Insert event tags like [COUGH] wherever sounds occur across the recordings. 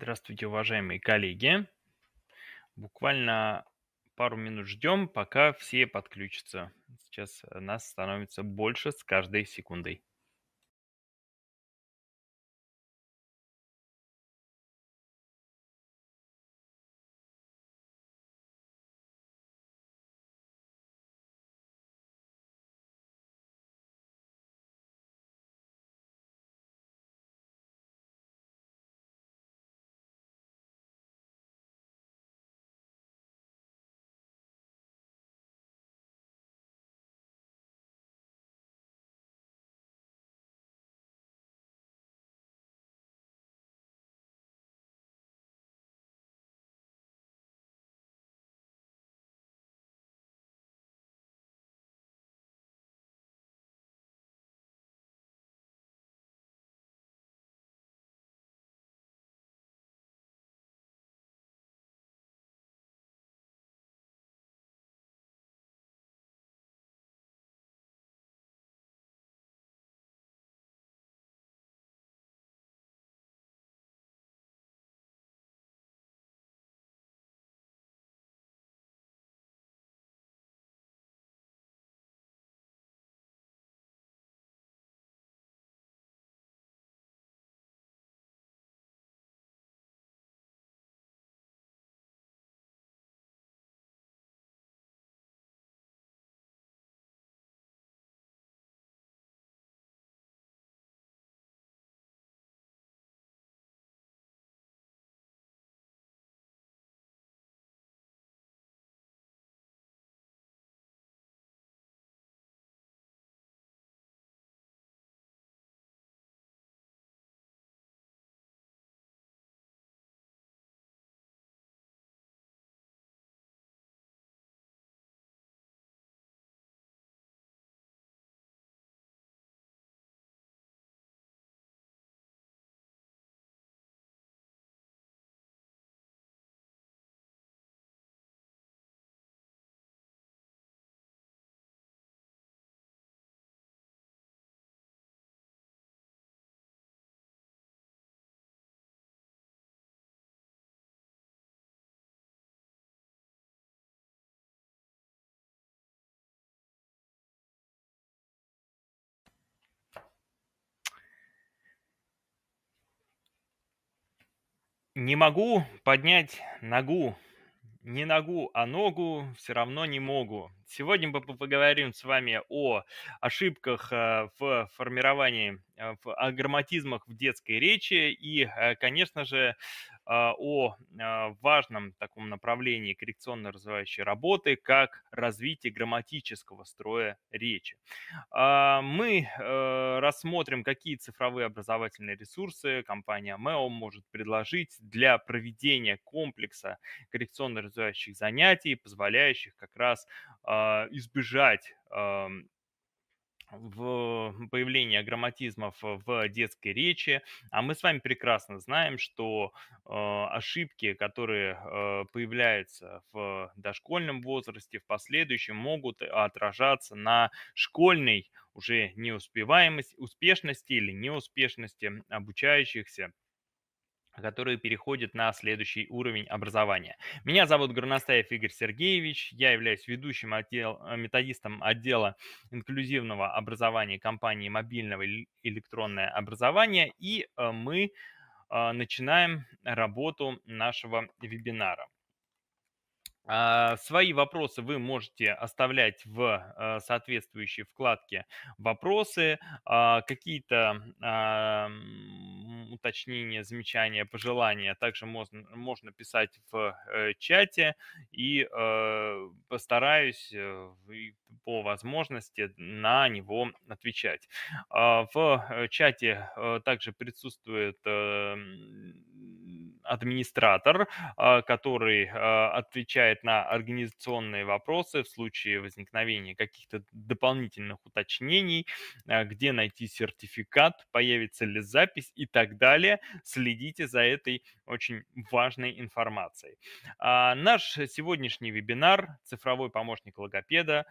Здравствуйте, уважаемые коллеги. Буквально пару минут ждем, пока все подключатся. Сейчас э, нас становится больше с каждой секундой. Не могу поднять ногу. Не ногу, а ногу все равно не могу. Сегодня мы поговорим с вами о ошибках э, в формировании, о э, грамматизмах в детской речи и, э, конечно же, а, о а, важном таком направлении коррекционно-развивающей работы, как развитие грамматического строя речи. А, мы э, рассмотрим, какие цифровые образовательные ресурсы компания Мэо может предложить для проведения комплекса коррекционно-развивающих занятий, позволяющих как раз избежать в появление грамматизмов в детской речи, а мы с вами прекрасно знаем, что э, ошибки, которые э, появляются в дошкольном возрасте, в последующем могут отражаться на школьной уже неуспеваемости, успешности или неуспешности обучающихся которые переходят на следующий уровень образования. Меня зовут Горностаев Игорь Сергеевич, я являюсь ведущим отдел, э, методистом отдела инклюзивного образования компании «Мобильного электронное образование», и э, мы э, начинаем работу нашего вебинара. А, свои вопросы вы можете оставлять в э, соответствующей вкладке «Вопросы». А, какие-то а, уточнения, замечания, пожелания также можно, можно писать в э, чате. И э, постараюсь по возможности на него отвечать. В чате также присутствует администратор, а, который а, отвечает на организационные вопросы в случае возникновения каких-то дополнительных уточнений, а, где найти сертификат, появится ли запись и так далее. Следите за этой очень важной информацией. Наш сегодняшний вебинар «Цифровой помощник логопеда»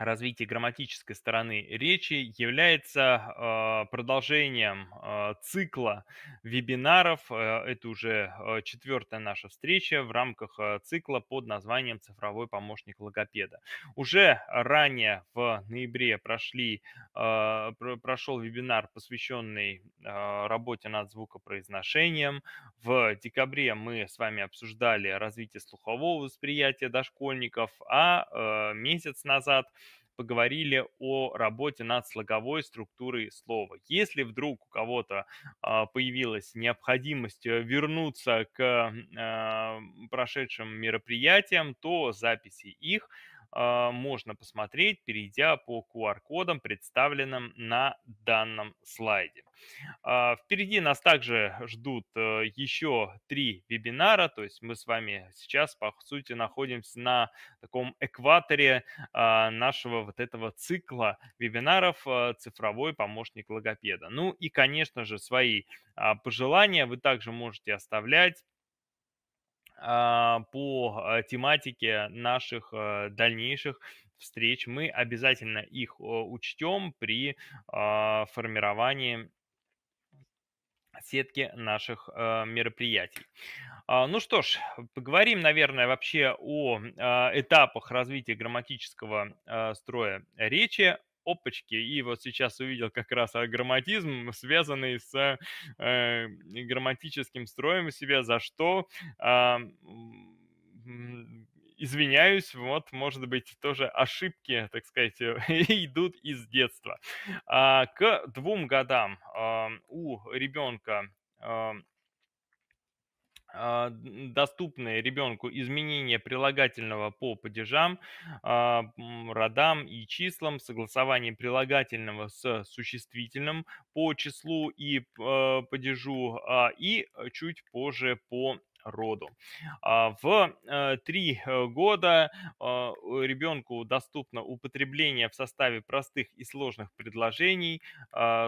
развитие грамматической стороны речи является а, продолжением а, цикла вебинаров. Э, это уже а, четвертая наша встреча в рамках цикла под названием «Цифровой помощник логопеда». Уже ранее в ноябре прошли, прошел вебинар, посвященный работе над звукопроизношением. В декабре мы с вами обсуждали развитие слухового восприятия дошкольников, а э, месяц назад – поговорили о работе над слоговой структурой слова. Если вдруг у кого-то а, появилась необходимость э, вернуться к а, прошедшим мероприятиям, то записи их – а, можно посмотреть, перейдя по QR-кодам, представленным на данном слайде. А, впереди нас также ждут э, еще три вебинара, то есть мы с вами сейчас, по сути, находимся на таком экваторе а, нашего вот этого цикла вебинаров э, «Цифровой помощник логопеда». Ну и, конечно же, свои пожелания вы также можете оставлять а, по а, тематике наших а, дальнейших встреч. Мы обязательно их учтем при формировании сетки наших мероприятий. ну что ж, поговорим, наверное, вообще о этапах развития грамматического строя речи, опачки, и вот сейчас увидел как раз а, грамматизм, связанный с а, э, грамматическим строем у себя, за что э, извиняюсь, вот, может быть, тоже ошибки, так сказать, э, [LAUGHS] идут из детства. К двум годам у ребенка а, доступные ребенку изменения прилагательного по падежам, а, родам и числам, согласование прилагательного с существительным по числу и а, падежу и э, чуть позже по роду. В э, три э, года ребенку доступно употребление в составе простых и сложных предложений,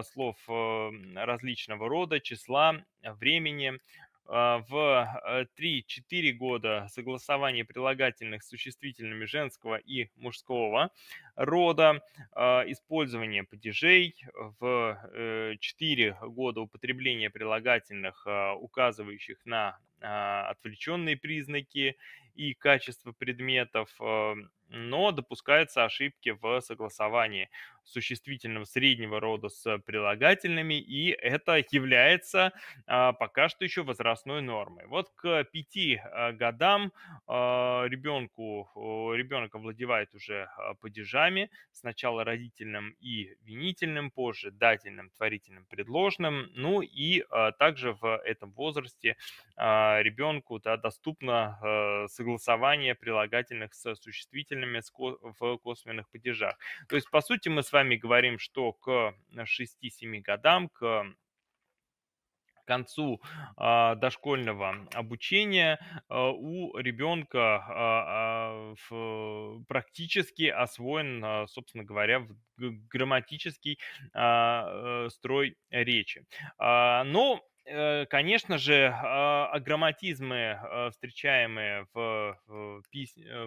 слов различного рода, числа, времени, а, в 3-4 э, года согласование прилагательных с существительными женского и мужского рода, а, использование падежей, в 4 э, года употребление прилагательных, а, указывающих на отвлеченные признаки и качество предметов, но допускаются ошибки в согласовании существительного среднего рода с прилагательными, и это является а, пока что еще возрастной нормой. Вот к пяти а, годам а, ребенку, ребенок овладевает уже падежами, сначала родительным и винительным, позже дательным, творительным, предложным, ну и также в этом возрасте ребенку да, доступно согласование прилагательных с существительными обязательными в косвенных платежах. То есть, по сути, мы с вами говорим, что к 6-7 э, годам, к концу э, дошкольного обучения э, у ребенка а, а, э, в, практически освоен, э, собственно говоря, грамматический э, э, строй речи. Э, но Э, конечно же, аграмматизмы, а, а, встречаемые в, э,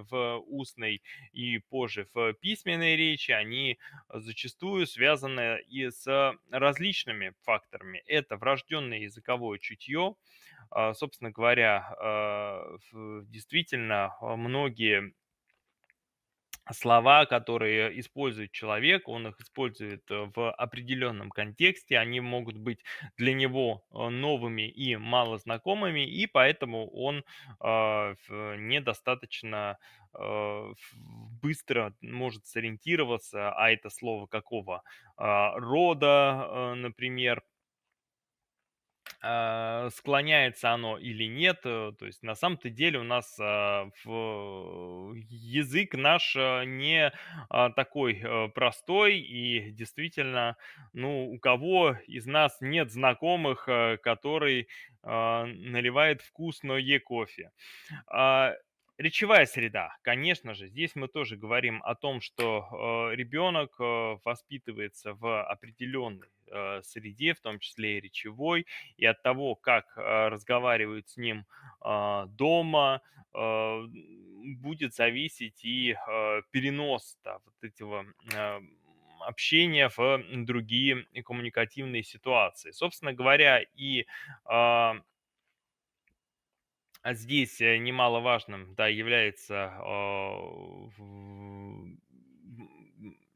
в устной и позже в письменной речи, они зачастую связаны и с различными факторами. Это врожденное языковое чутье. А, собственно говоря, действительно, многие слова, которые использует человек, он их использует э, в определенном контексте, они могут быть для него э, новыми и малознакомыми, и поэтому он а, э, недостаточно быстро может сориентироваться, а это слово какого а, рода, например, а, склоняется оно или нет. Э, то есть на самом-то деле у нас а, э, язык наш э, не а, такой простой и действительно, ну, у кого из нас нет знакомых, который наливает вкусное кофе. Речевая среда, конечно же, здесь мы тоже говорим о том, что э, ребенок э, воспитывается в определенной э, среде, в том числе и речевой, и от того, как разговаривают с ним дома, будет зависеть и перенос да, вот этого общения в другие коммуникативные ситуации. Собственно говоря, и а здесь э, немаловажным да, является а,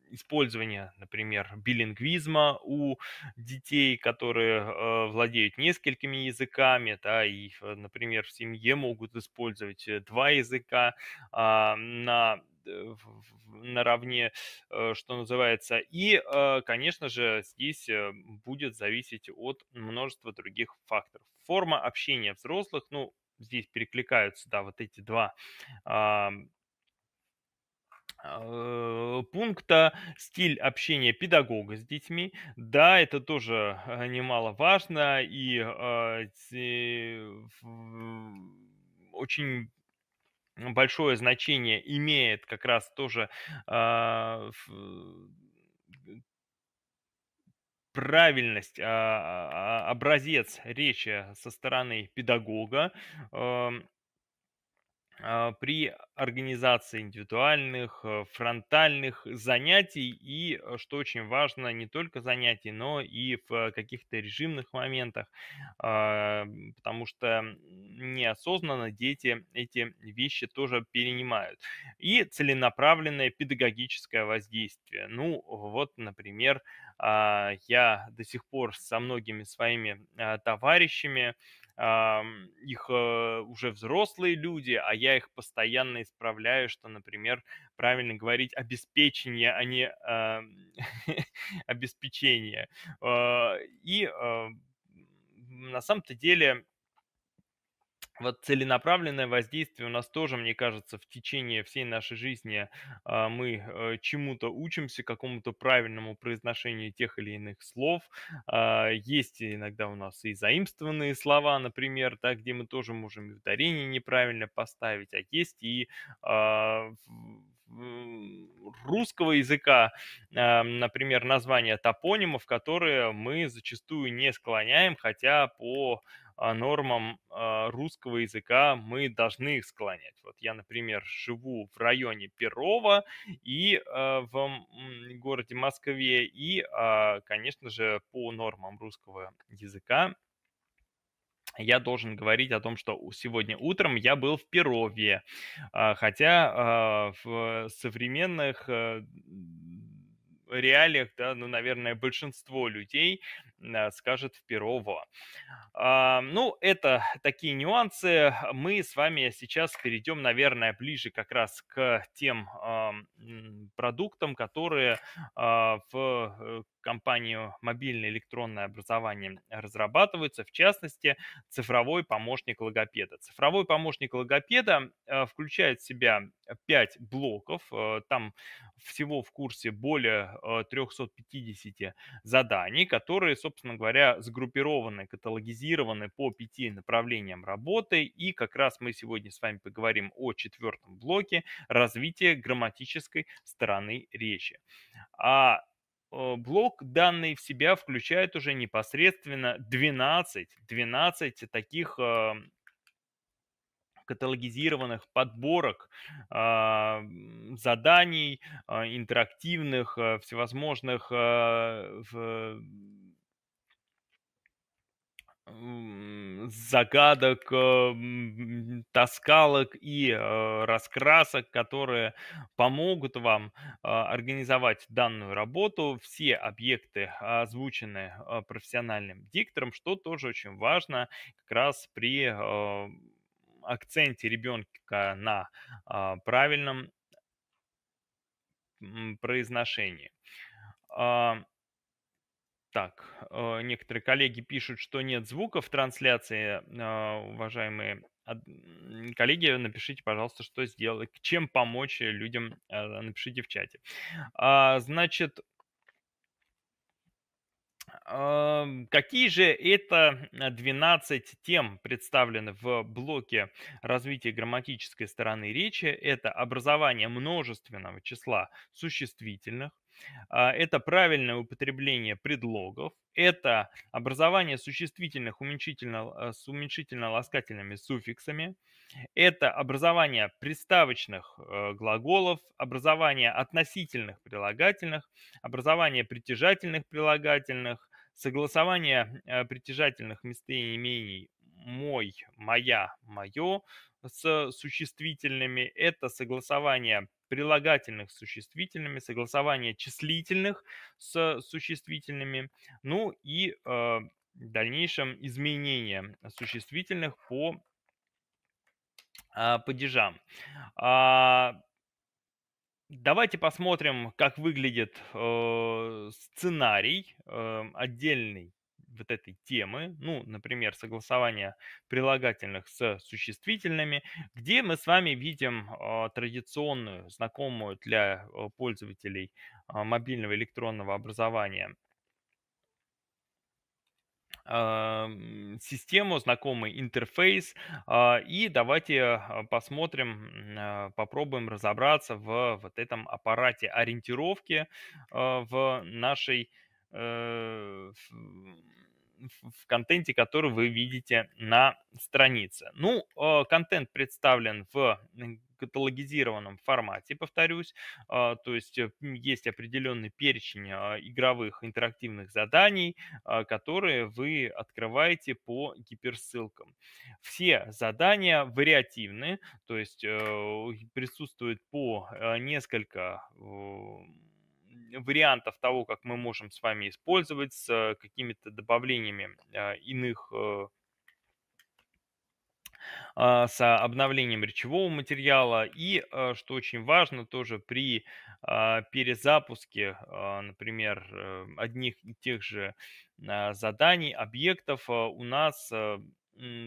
использование, например, билингвизма у детей, которые э, владеют несколькими языками, да, и, например, в семье могут использовать э, два языка э, на наравне, э, что называется. И, конечно же, здесь будет зависеть от множества других факторов. Форма общения взрослых, ну, здесь перекликаются, да, вот эти два а, пункта стиль общения педагога с детьми. Да, это тоже а, немаловажно и, и а, очень большое значение имеет как раз тоже а, правильность, а, а, а, образец речи со стороны педагога при организации индивидуальных, э, фронтальных занятий и, э, что очень важно, не только занятий, но и в каких-то режимных моментах, потому что неосознанно дети эти вещи тоже перенимают. И целенаправленное педагогическое воздействие. Ну, вот, например, а, я до сих пор со многими своими а, товарищами, их э, уже взрослые люди, а я их постоянно исправляю, что, например, правильно говорить обеспечение, а не а, [LAUGHS] обеспечение. И на самом-то деле вот целенаправленное воздействие у нас тоже, мне кажется, в течение всей нашей жизни а, мы э, чему-то учимся, какому-то правильному произношению тех или иных слов. А, есть иногда у нас и заимствованные слова, например, да, где мы тоже можем и ударение неправильно поставить, а есть и а, русского языка, например, названия топонимов, которые мы зачастую не склоняем, хотя по а, нормам а, русского языка мы должны их склонять. Вот я, например, живу в районе Перова и а, в городе Москве, и, конечно же, по нормам русского языка я должен говорить о том, что сегодня утром я был в Перове, хотя в современных э, реалиях, да, ну, наверное, большинство людей а, скажет в Перово. А, ну, это такие нюансы. Мы с вами сейчас перейдем, наверное, ближе как раз к тем продуктам, которые а, в э, компанию «Мобильное электронное образование» разрабатываются, в частности, цифровой помощник логопеда. Цифровой помощник логопеда э, включает в себя 5 блоков, э, там всего в курсе более 350 э, заданий, которые, собственно говоря, сгруппированы, каталогизированы по пяти направлениям работы, и как раз мы сегодня с вами поговорим о четвертом блоке – развитие грамматической стороны речи. А Э, блок данные в себя включает уже непосредственно 12, 12 таких э, каталогизированных подборок а, заданий, э, интерактивных, всевозможных загадок, э, таскалок и э, раскрасок, которые помогут вам э, организовать данную работу. Все объекты озвучены профессиональным диктором, что тоже очень важно как раз при акценте ребенка на правильном произношении. А, так, э, некоторые коллеги пишут, что нет звука в трансляции. А, уважаемые коллеги, напишите, пожалуйста, что сделать, чем помочь людям, а, напишите в чате. А, значит, Какие же это 12 э, тем представлены в блоке развития грамматической стороны речи? Это образование множественного числа существительных, а, это правильное употребление предлогов, это образование существительных уменьшительно, а, с уменьшительно-ласкательными суффиксами, это образование приставочных э, глаголов, образование относительных прилагательных, образование притяжательных прилагательных, согласование э, притяжательных местоимений мой, моя, мое с существительными, это согласование прилагательных с существительными, согласование числительных с существительными, ну и э, в дальнейшем изменение существительных по а, падежам. А, давайте посмотрим, как выглядит э, сценарий э, отдельный вот этой темы, ну, например, согласование прилагательных с существительными, где мы с вами видим а, традиционную, знакомую для э, пользователей а, мобильного электронного образования а, систему, знакомый интерфейс. И давайте посмотрим, попробуем разобраться в вот этом аппарате ориентировки в нашей э, в контенте, который вы видите на странице. Ну, э, контент представлен в каталогизированном формате, повторюсь. Э, то есть э, есть определенный перечень игровых интерактивных заданий, которые вы открываете по гиперссылкам. Все задания вариативны, то есть присутствуют по несколько вариантов того, как мы можем с вами использовать, с э, какими-то добавлениями э, иных э, а, с обновлением речевого материала и, что очень важно, тоже при а, перезапуске, а, например, одних и тех же заданий, объектов у нас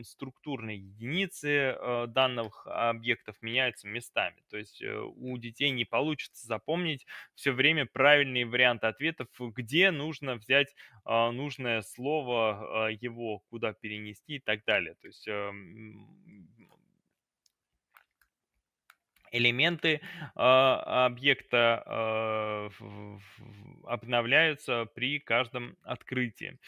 структурные единицы э, данных объектов меняются местами. То есть э, у детей не получится запомнить все время правильные варианты ответов, где нужно взять а, нужное слово, а, его куда перенести и так далее. То есть э, элементы э, объекта э, обновляются при каждом открытии.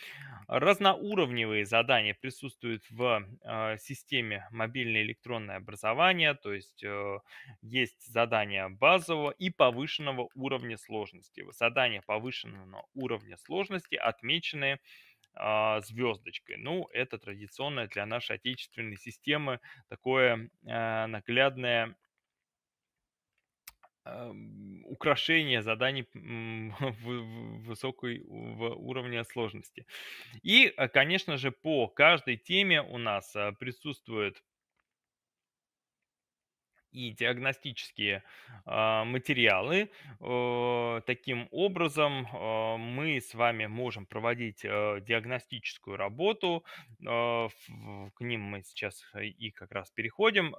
Разноуровневые задания присутствуют в э, системе мобильное электронное образование, то есть э, есть задания базового и повышенного уровня сложности. Задания повышенного уровня сложности отмечены звездочкой. Ну, это традиционное для нашей отечественной системы такое наглядное украшение заданий [LAUGHS] в высокой в уровне сложности. И, э, конечно же, по каждой теме у нас а, присутствует и диагностические а, материалы. Э, таким образом, а, мы с вами можем проводить э, диагностическую работу. А, к ним мы сейчас и как раз переходим.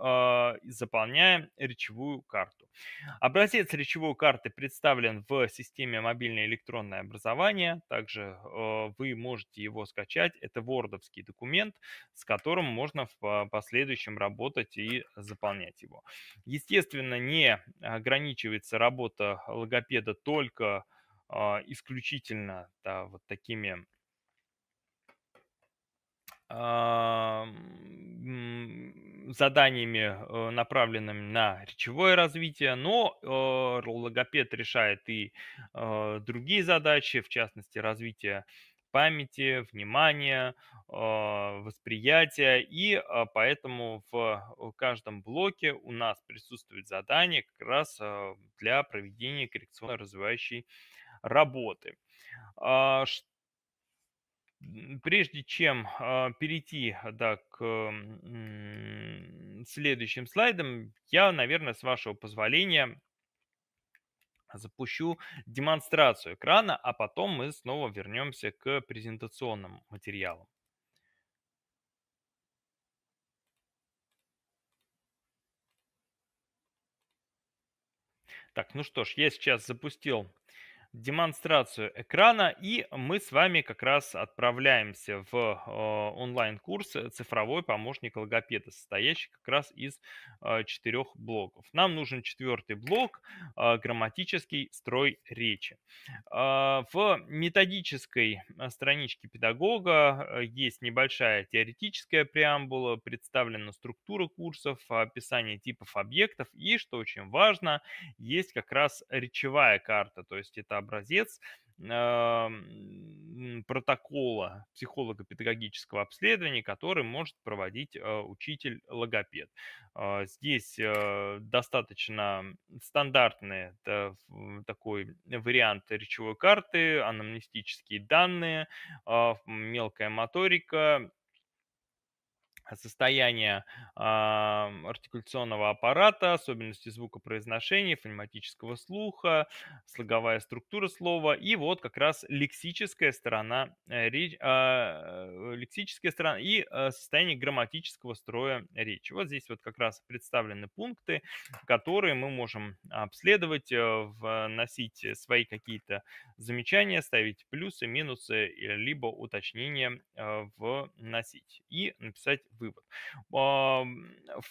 Заполняем речевую карту. Образец речевой карты представлен в системе мобильное электронное образование. Также э, вы можете его скачать. Это вордовский документ, с которым можно в последующем работать и заполнять его. Естественно, не ограничивается работа логопеда только а, исключительно да, вот такими а, заданиями, э, направленными на речевое развитие, но э, логопед решает и э, другие задачи, в частности, развитие памяти, внимания, а, восприятия. И а, поэтому в каждом блоке у нас присутствует задание как раз а, для проведения коррекционно-развивающей работы. Прежде чем перейти да, к следующим слайдам, я, наверное, с вашего позволения запущу демонстрацию экрана, а потом мы снова вернемся к презентационным материалам. Так, ну что ж, я сейчас запустил демонстрацию экрана, и мы с вами как раз отправляемся в э, онлайн-курс «Цифровой помощник логопеда», состоящий как раз из э, четырех блоков. Нам нужен четвертый блок э, «Грамматический строй речи». В методической страничке педагога есть небольшая теоретическая преамбула, представлена структура курсов, описание типов объектов и, что очень важно, есть как раз речевая карта, то есть это образец а, протокола психолого-педагогического обследования, который может проводить а, учитель-логопед. А, здесь достаточно стандартный такой вариант речевой карты, анамнестические данные, мелкая моторика, состояние э, артикуляционного аппарата, особенности звукопроизношения, фонематического слуха, слоговая структура слова и вот как раз лексическая сторона, э, а, э, лексическая сторона и э, состояние грамматического строя речи. Вот здесь вот как раз представлены пункты, которые мы можем обследовать, э, вносить свои какие-то замечания, ставить плюсы, минусы, э, либо уточнения э, вносить и написать вывод. А,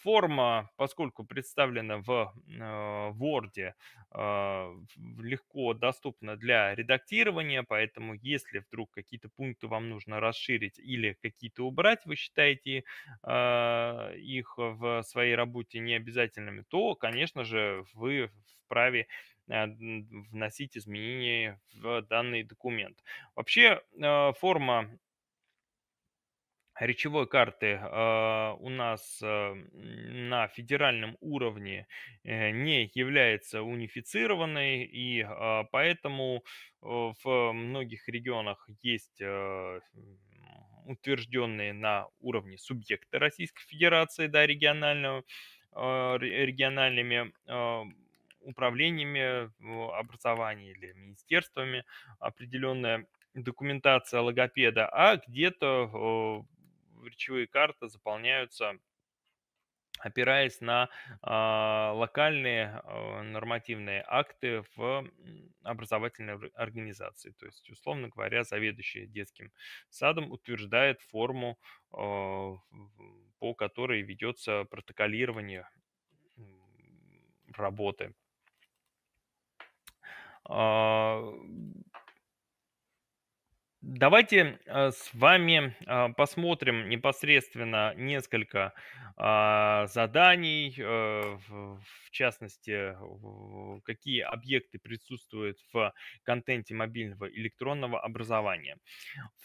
форма, поскольку представлена в а, Word, а, легко доступна для редактирования, поэтому если вдруг какие-то пункты вам нужно расширить или какие-то убрать, вы считаете их в своей работе необязательными, то, конечно же, вы вправе вносить изменения в данный документ. Вообще форма речевой карты э, у нас э, на федеральном уровне э, не является унифицированной, и поэтому в многих регионах есть утвержденные на уровне субъекта Российской Федерации, да, регионального, региональными управлениями образования или министерствами определенная документация логопеда, а где-то речевые карты заполняются опираясь на э, локальные э, нормативные акты в образовательной организации. То есть, условно говоря, заведующий детским садом утверждает форму, э, по которой ведется протоколирование работы. Давайте э, с вами э, посмотрим непосредственно несколько а, заданий, э, в частности, какие объекты присутствуют в контенте мобильного электронного образования.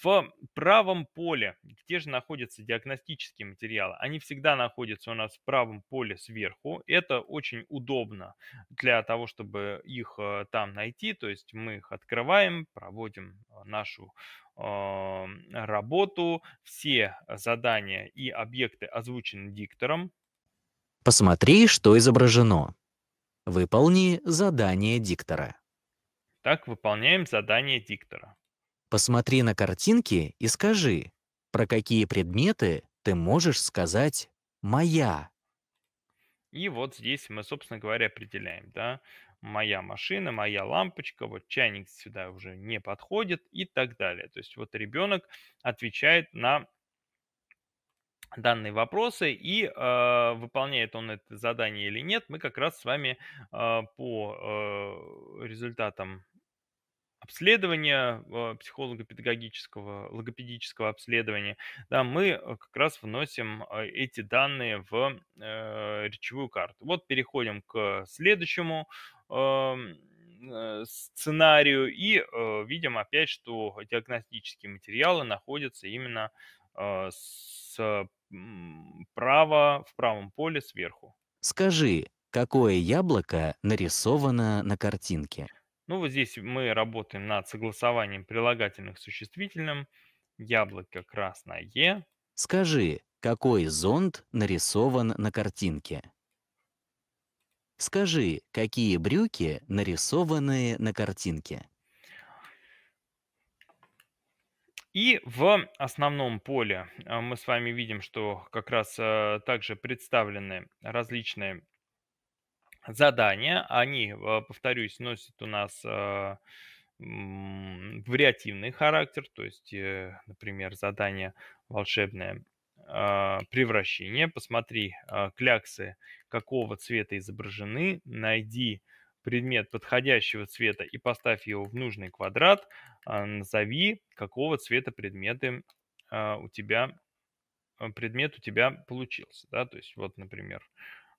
В правом поле, где же находятся диагностические материалы, они всегда находятся у нас в правом поле сверху. Это очень удобно для того, чтобы их там найти, то есть мы их открываем, проводим нашу а, работу. Все задания и объекты озвучены диктором. Посмотри, что изображено. Выполни задание диктора. Так выполняем задание диктора. Посмотри на картинки и скажи, про какие предметы ты можешь сказать «моя». И вот здесь мы, собственно говоря, определяем, да, моя машина, моя лампочка, вот чайник сюда уже не подходит и так далее. То есть вот ребенок отвечает на данные вопросы и э, выполняет он это задание или нет, мы как раз с вами э, по э, результатам обследования э, психолого-педагогического, логопедического обследования, да, мы э, как раз вносим э, эти данные в э, речевую карту. Вот переходим к следующему Эм, э, сценарию. И э, видим опять, что диагностические материалы находятся именно э, с права в правом поле сверху. Скажи, какое яблоко нарисовано на картинке? Ну вот здесь мы работаем над согласованием прилагательных с существительным. Яблоко красное. Скажи, какой зонд нарисован на картинке? Скажи, какие брюки нарисованы на картинке? И в основном поле а, мы с вами видим, что как раз а, также представлены различные задания. Они, а, повторюсь, носят у нас вариативный характер, то есть, э, например, задание волшебное превращение. Посмотри кляксы какого цвета изображены, найди предмет подходящего цвета и поставь его в нужный квадрат, а, назови, какого цвета предметы а, у тебя, а, предмет у тебя получился. Да? То есть вот, например,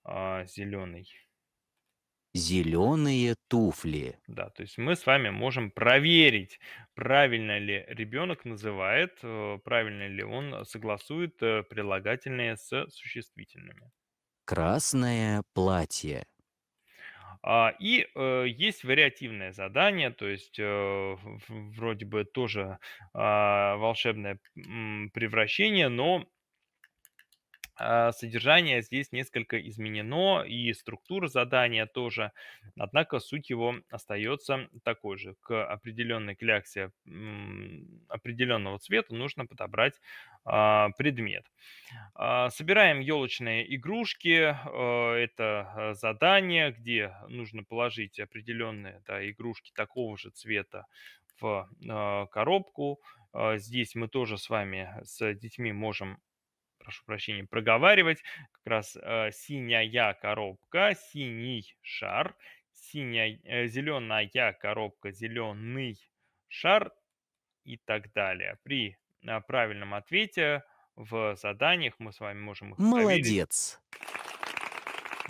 зеленый. Зеленые туфли. Да, то есть мы с вами можем проверить, правильно ли ребенок называет, э, правильно ли он согласует э, прилагательные с существительными красное платье. А, и э, есть вариативное задание, то есть э, вроде бы тоже а, волшебное превращение, но а, содержание здесь несколько изменено, и структура задания тоже, однако суть его остается такой же. К определенной кляксе определенного цвета нужно подобрать а, предмет. А, собираем елочные игрушки, это задание, где нужно положить определенные да, игрушки такого же цвета в коробку. Здесь мы тоже с вами, с детьми можем прошу прощения, проговаривать. Как раз э, синяя коробка, синий шар, синяя, э, зеленая коробка, зеленый шар и так далее. При э, правильном ответе в заданиях мы с вами можем их Молодец! Проверить.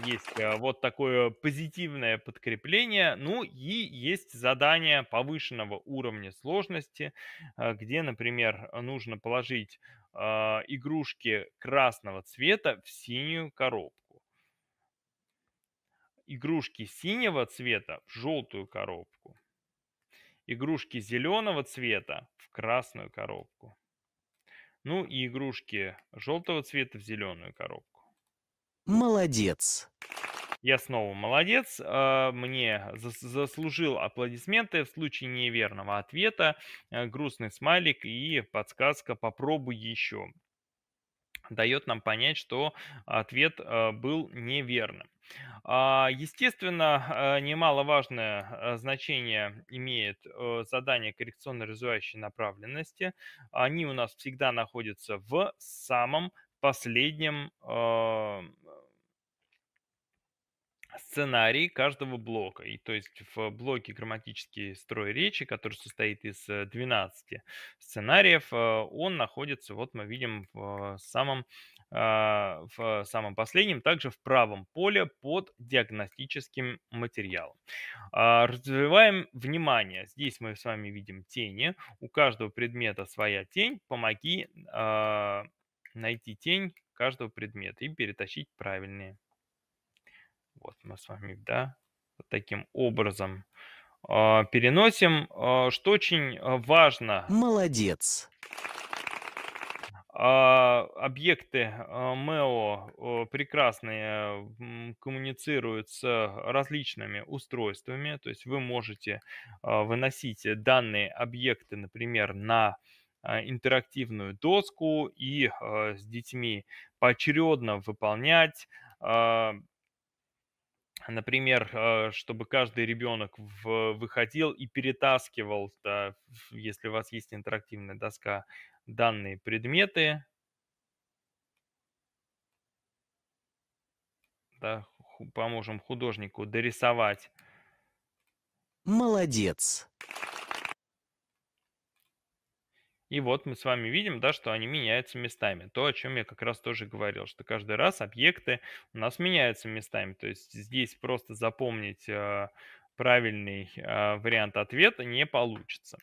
Есть э, вот такое позитивное подкрепление. Ну и есть задания повышенного уровня сложности, э, где, например, нужно положить а, игрушки красного цвета в синюю коробку. Игрушки синего цвета в желтую коробку. Игрушки зеленого цвета в красную коробку. Ну и игрушки желтого цвета в зеленую коробку. Молодец! Я снова молодец, э, мне заслужил аплодисменты в случае неверного ответа, э, грустный смайлик и подсказка «попробуй еще» дает нам понять, что ответ э, был неверным. А, естественно, немаловажное значение имеет задание коррекционно-развивающей направленности. Они у нас всегда находятся в самом последнем сценарий каждого блока. И то есть в блоке грамматический строй речи, который состоит из 12 э, сценариев, э, он находится, вот мы видим, в самом, а, в самом последнем, также в правом поле под диагностическим материалом. А, развиваем внимание. Здесь мы с вами видим тени. У каждого предмета своя тень. Помоги а, найти тень каждого предмета и перетащить правильные вот мы с вами, да, вот таким образом э, переносим, э, что очень а, важно. Молодец. объекты МЭО прекрасные коммуницируют с различными устройствами, то есть вы можете выносить данные объекты, например, на интерактивную доску и с детьми поочередно выполнять например, э, чтобы каждый ребенок выходил и перетаскивал, да, если у вас есть интерактивная доска, данные предметы, да, поможем художнику дорисовать. Молодец. И вот мы с вами видим, да, что они меняются местами. То, о чем я как раз тоже говорил, что каждый раз объекты у нас меняются местами. То есть здесь просто запомнить э, правильный э, вариант ответа не получится.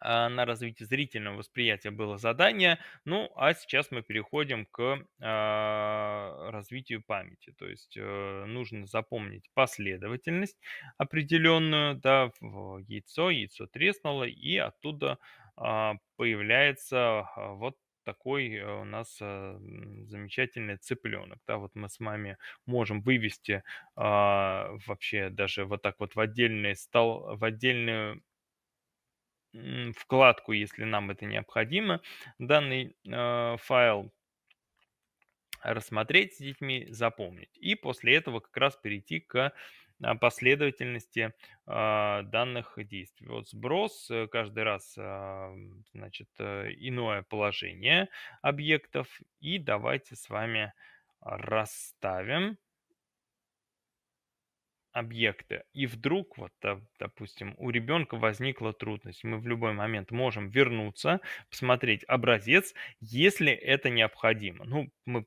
А, на развитие зрительного восприятия было задание. Ну, а сейчас мы переходим к а, развитию памяти. То есть э, нужно запомнить последовательность определенную, да, в яйцо, яйцо треснуло, и оттуда а, появляется вот такой э, у нас э, замечательный цыпленок. Да, вот мы с вами можем вывести а, вообще даже вот так вот в отдельный стол, в отдельную вкладку, если нам это необходимо, данный э, файл рассмотреть с детьми, запомнить. И после этого как раз перейти к а, последовательности э, данных действий. Вот сброс э, каждый раз а, э, значит, иное положение объектов. И давайте с вами расставим объекты. И вдруг, вот, допустим, у ребенка возникла трудность. Мы в любой момент можем вернуться, посмотреть образец, если это необходимо. Ну, мы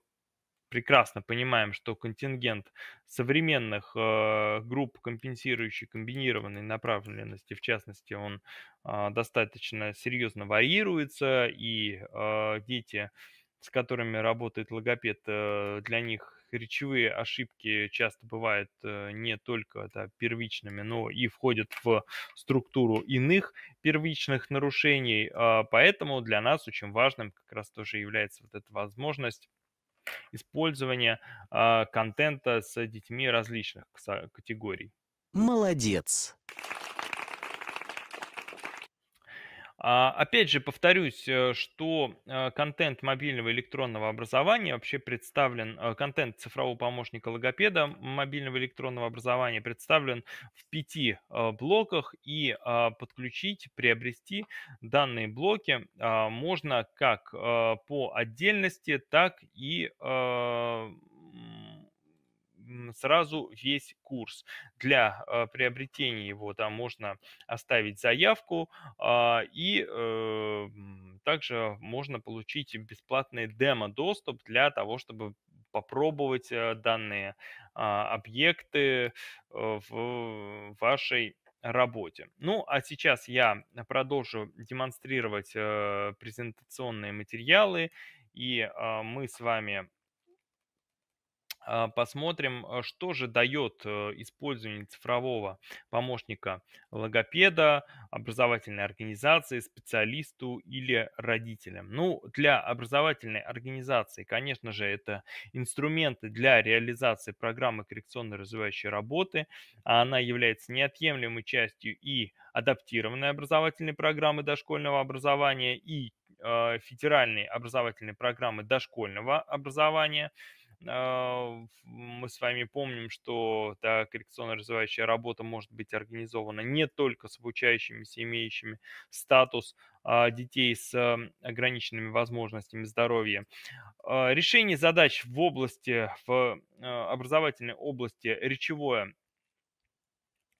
прекрасно понимаем, что контингент современных э, групп, компенсирующих комбинированной направленности, в частности, он э, достаточно серьезно варьируется, и э, дети, с которыми работает логопед, э, для них речевые ошибки часто бывают э, не только да, первичными, но и входят в структуру иных первичных нарушений. А, поэтому для нас очень важным как раз тоже является вот эта возможность использования а, контента с детьми различных категорий. Молодец. А, опять же, повторюсь, э, что э, контент мобильного электронного образования вообще представлен, э, контент цифрового помощника логопеда мобильного электронного образования представлен в пяти блоках, и а, подключить, приобрести данные блоки а, можно как по отдельности, так и сразу весь курс. Для э, приобретения его там можно оставить заявку а, и э, также можно получить бесплатный демо-доступ для того, чтобы попробовать э, данные а, объекты в вашей работе. Ну, а сейчас я продолжу демонстрировать презентационные материалы, и мы с вами а, посмотрим, э, что же дает э, использование цифрового помощника логопеда, образовательной организации, специалисту или родителям. Ну, для образовательной организации, конечно же, это инструменты для реализации программы коррекционно-развивающей работы, она является неотъемлемой частью и адаптированной образовательной программы дошкольного образования, и э, федеральной образовательной программы дошкольного образования – а, мы с вами помним, что та коррекционно-развивающая работа может быть организована не только с обучающимися, имеющими статус а, детей с ограниченными возможностями здоровья. А, решение задач в области, в образовательной области речевое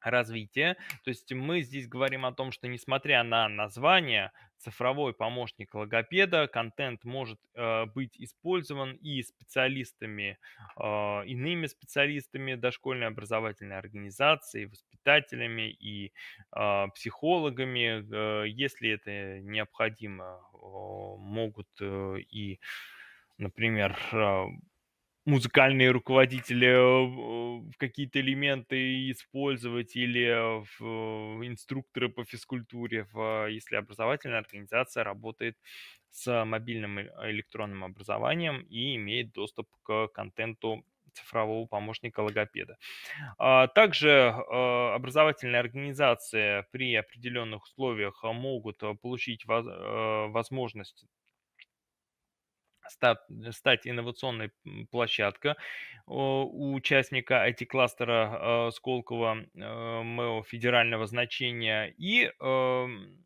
развития. То есть мы здесь говорим о том, что несмотря на название, цифровой помощник логопеда, контент может э, быть использован и специалистами, э, иными специалистами дошкольной образовательной организации, воспитателями и э, психологами, э, если это необходимо, э, могут э, и, например, э, музыкальные руководители э, э, какие-то элементы использовать или в э, инструкторы по физкультуре, в, если образовательная организация работает с мобильным электронным образованием и имеет доступ к контенту цифрового помощника логопеда. А также образовательные организации при определенных условиях могут получить возможность стать, стать инновационной площадкой у участника IT-кластера э, Сколково э, МЭО федерального значения и эм,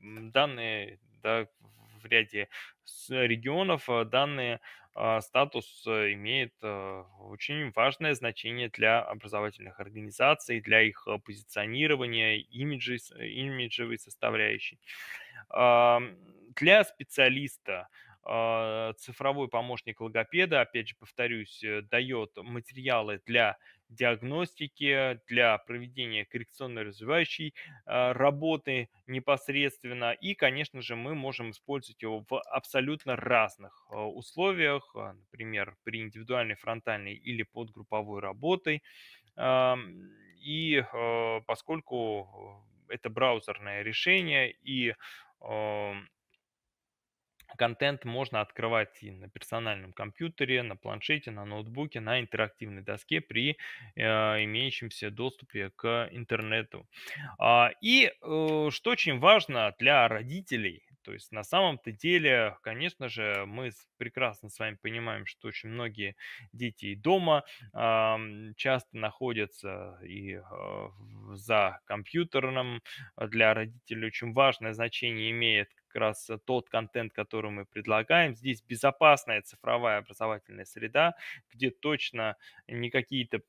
данные да, в ряде регионов э, данные статус имеет очень важное значение для образовательных организаций, для их позиционирования, имиджи, имиджевой составляющей. Для специалиста – а, цифровой помощник логопеда, опять же, повторюсь, э, дает материалы для диагностики, для проведения коррекционно-развивающей а, работы непосредственно. И, конечно же, мы можем использовать его в абсолютно разных а, условиях, например, при индивидуальной фронтальной или подгрупповой работой. И поскольку это браузерное решение и Контент можно открывать и на персональном компьютере, на планшете, на ноутбуке, на интерактивной доске при э, имеющемся доступе к интернету. А, и э, что очень важно для родителей, то есть на самом-то деле, конечно же, мы прекрасно с вами понимаем, что очень многие дети и дома э, часто находятся и э, за компьютерным. А, для родителей очень важное значение имеет раз э, тот контент, который мы предлагаем. Здесь безопасная цифровая образовательная среда, где точно не какие-то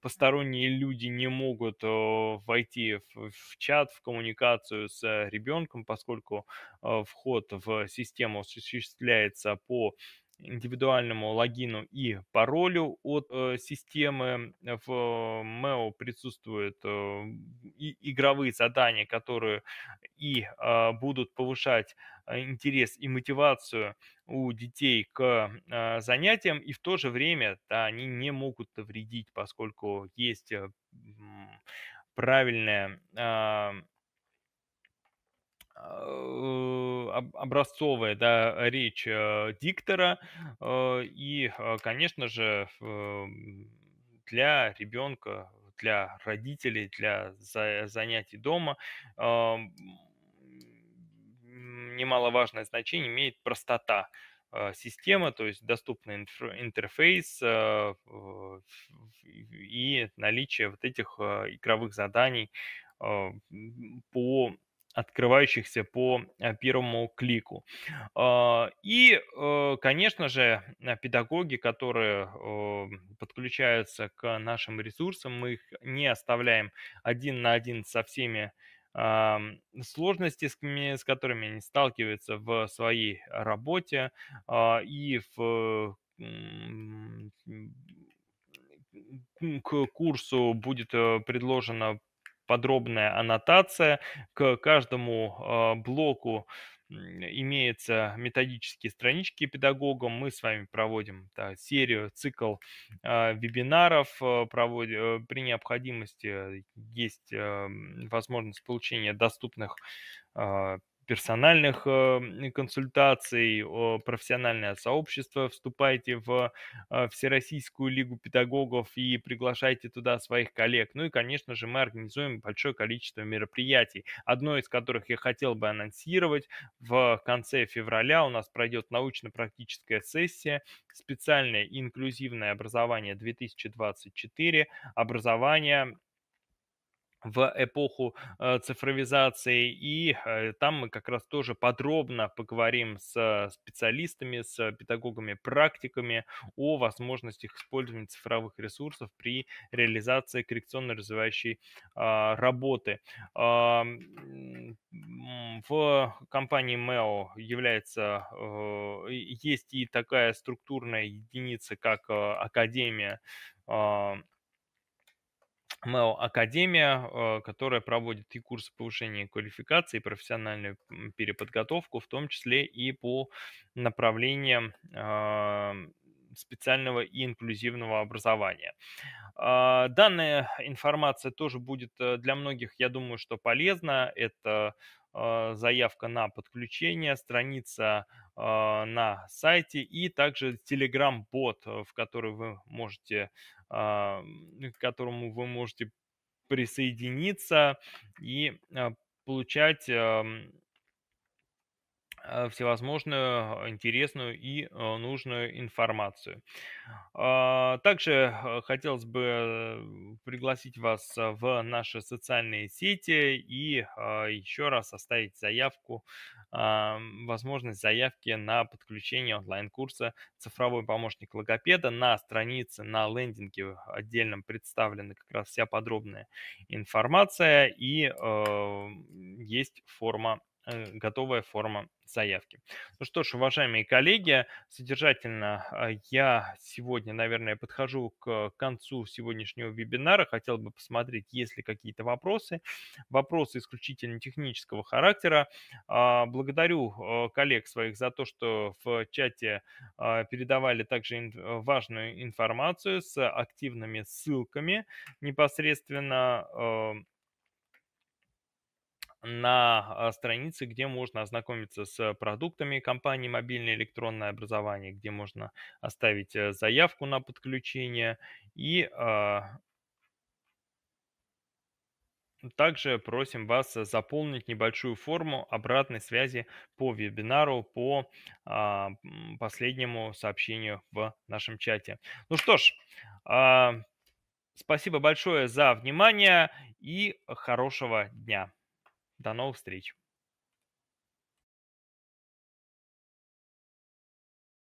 посторонние люди не могут войти в чат, в коммуникацию с э, ребенком, поскольку э, вход в систему осуществляется по индивидуальному логину и паролю от э, системы. В MEO присутствуют э, и игровые задания, которые и э, будут повышать э, интерес и мотивацию у детей к э, занятиям, и в то же время да, они не могут вредить, поскольку есть э, правильная Э, образцовая да, речь э, диктора э, и, конечно же, эм, для ребенка, для родителей, для занятий дома эм, немаловажное значение имеет простота системы, то есть доступный интерфейс и наличие вот этих игровых заданий по открывающихся по э, первому клику. А, и, э, конечно же, э, педагоги, которые подключаются к нашим ресурсам, мы их не оставляем один на один со всеми а, сложностями, с которыми они сталкиваются в своей работе а, и в к курсу будет предложено подробная аннотация к каждому а, блоку имеются методические странички педагогам. Мы с вами проводим да, серию, цикл а, а, э, вебинаров. Э, проводим, при необходимости э, есть возможность получения доступных персональных эм, консультаций, профессиональное сообщество, вступайте в э, Всероссийскую лигу педагогов и приглашайте туда своих коллег. Ну и, конечно же, мы организуем большое количество мероприятий, одно из которых я хотел бы анонсировать. В конце февраля у нас пройдет научно-практическая сессия «Специальное инклюзивное образование 2024. Образование в эпоху э, цифровизации. И э, там мы как раз тоже подробно поговорим с специалистами, с педагогами, практиками о возможностях использования цифровых ресурсов при реализации коррекционно-развивающей а, работы. А, в компании МЭО является, э, есть и такая структурная единица, как Академия а, МЭО Академия, э, которая проводит и курсы повышения квалификации, и профессиональную переподготовку, в том числе и по направлениям а, специального и инклюзивного образования. А, данная информация тоже будет э, для многих, я думаю, что полезна. Это э, заявка на подключение, страница на сайте и также телеграм-бот, в который вы можете а, к которому вы можете присоединиться и а, получать Э, всевозможную интересную и э, нужную информацию. А, также э, хотелось бы пригласить вас в наши социальные сети и а, еще раз оставить заявку, а, возможность заявки на подключение онлайн-курса «Цифровой помощник логопеда» на странице, на лендинге отдельно представлена как раз вся подробная информация и есть форма Э, готовая форма заявки. Ну что ж, уважаемые коллеги, содержательно а, я сегодня, наверное, подхожу к концу сегодняшнего вебинара. Хотел бы посмотреть, есть ли какие-то вопросы. Вопросы исключительно технического характера. А, благодарю э, коллег своих за то, что в чате а, передавали также э, важную информацию с активными ссылками непосредственно на а, странице, где можно ознакомиться с продуктами компании «Мобильное электронное образование», где можно оставить э, заявку на подключение и а, также просим вас заполнить небольшую форму обратной связи по вебинару, по а, последнему сообщению в нашем чате. Ну что ж, а, спасибо большое за внимание и хорошего дня. До новых встреч!